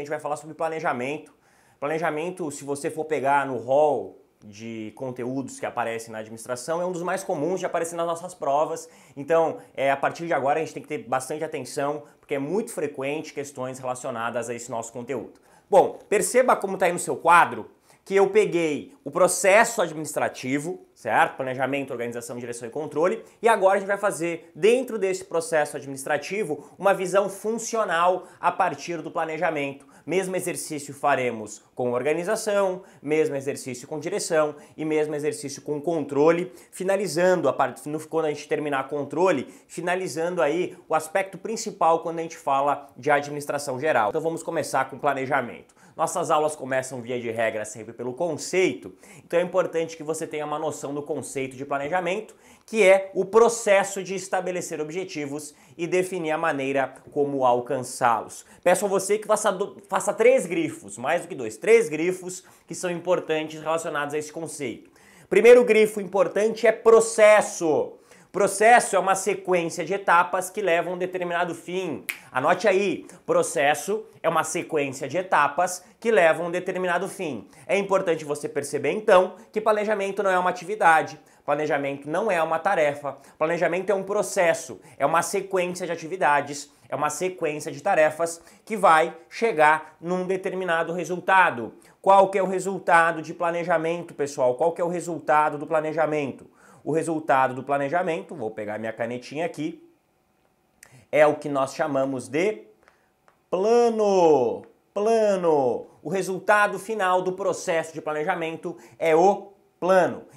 a gente vai falar sobre planejamento. Planejamento, se você for pegar no hall de conteúdos que aparecem na administração, é um dos mais comuns de aparecer nas nossas provas. Então, é, a partir de agora, a gente tem que ter bastante atenção, porque é muito frequente questões relacionadas a esse nosso conteúdo. Bom, perceba como está aí no seu quadro que eu peguei o processo administrativo, certo? Planejamento, organização, direção e controle, e agora a gente vai fazer dentro desse processo administrativo uma visão funcional a partir do planejamento. Mesmo exercício faremos com organização, mesmo exercício com direção e mesmo exercício com controle, finalizando a parte, quando a gente terminar controle, finalizando aí o aspecto principal quando a gente fala de administração geral. Então vamos começar com planejamento. Nossas aulas começam via de regra sempre pelo conceito, então é importante que você tenha uma noção do conceito de planejamento, que é o processo de estabelecer objetivos e definir a maneira como alcançá-los. Peço a você que faça, do, faça três grifos, mais do que dois, três grifos que são importantes relacionados a esse conceito. Primeiro grifo importante é processo. Processo é uma sequência de etapas que levam a um determinado fim. Anote aí, processo é uma sequência de etapas que levam a um determinado fim. É importante você perceber então que planejamento não é uma atividade, planejamento não é uma tarefa, planejamento é um processo, é uma sequência de atividades, é uma sequência de tarefas que vai chegar num determinado resultado. Qual que é o resultado de planejamento, pessoal? Qual que é o resultado do planejamento? O resultado do planejamento, vou pegar minha canetinha aqui, é o que nós chamamos de plano. Plano. O resultado final do processo de planejamento é o plano.